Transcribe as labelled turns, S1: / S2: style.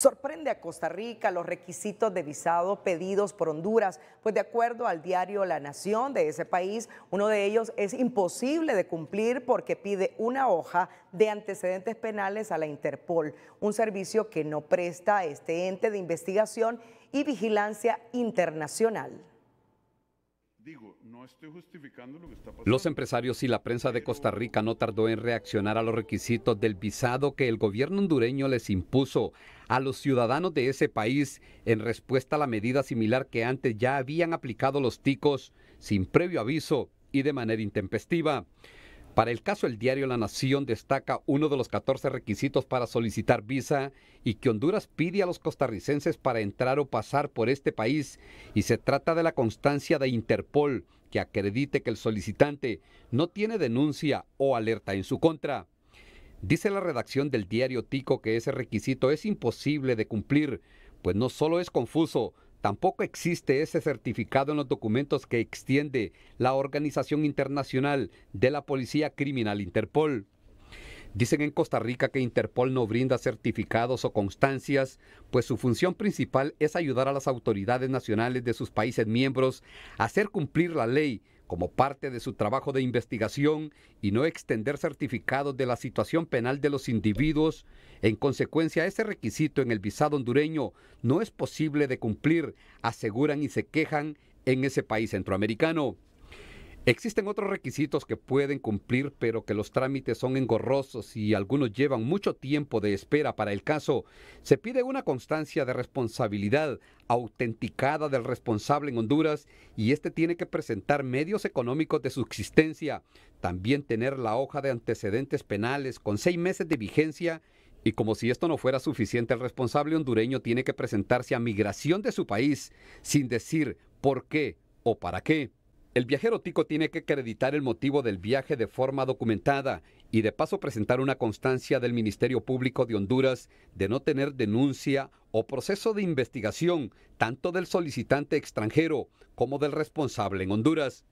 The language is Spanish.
S1: Sorprende a Costa Rica los requisitos de visado pedidos por Honduras, pues de acuerdo al diario La Nación de ese país, uno de ellos es imposible de cumplir porque pide una hoja de antecedentes penales a la Interpol, un servicio que no presta a este ente de investigación y vigilancia internacional
S2: no estoy justificando Los empresarios y la prensa de Costa Rica no tardó en reaccionar a los requisitos del visado que el gobierno hondureño les impuso a los ciudadanos de ese país en respuesta a la medida similar que antes ya habían aplicado los ticos sin previo aviso y de manera intempestiva. Para el caso, el diario La Nación destaca uno de los 14 requisitos para solicitar visa y que Honduras pide a los costarricenses para entrar o pasar por este país, y se trata de la constancia de Interpol que acredite que el solicitante no tiene denuncia o alerta en su contra. Dice la redacción del diario Tico que ese requisito es imposible de cumplir, pues no solo es confuso, Tampoco existe ese certificado en los documentos que extiende la Organización Internacional de la Policía Criminal Interpol. Dicen en Costa Rica que Interpol no brinda certificados o constancias, pues su función principal es ayudar a las autoridades nacionales de sus países miembros a hacer cumplir la ley como parte de su trabajo de investigación y no extender certificados de la situación penal de los individuos. En consecuencia, ese requisito en el visado hondureño no es posible de cumplir, aseguran y se quejan en ese país centroamericano. Existen otros requisitos que pueden cumplir, pero que los trámites son engorrosos y algunos llevan mucho tiempo de espera para el caso. Se pide una constancia de responsabilidad autenticada del responsable en Honduras y este tiene que presentar medios económicos de subsistencia, también tener la hoja de antecedentes penales con seis meses de vigencia y como si esto no fuera suficiente, el responsable hondureño tiene que presentarse a migración de su país sin decir por qué o para qué. El viajero tico tiene que acreditar el motivo del viaje de forma documentada y de paso presentar una constancia del Ministerio Público de Honduras de no tener denuncia o proceso de investigación tanto del solicitante extranjero como del responsable en Honduras.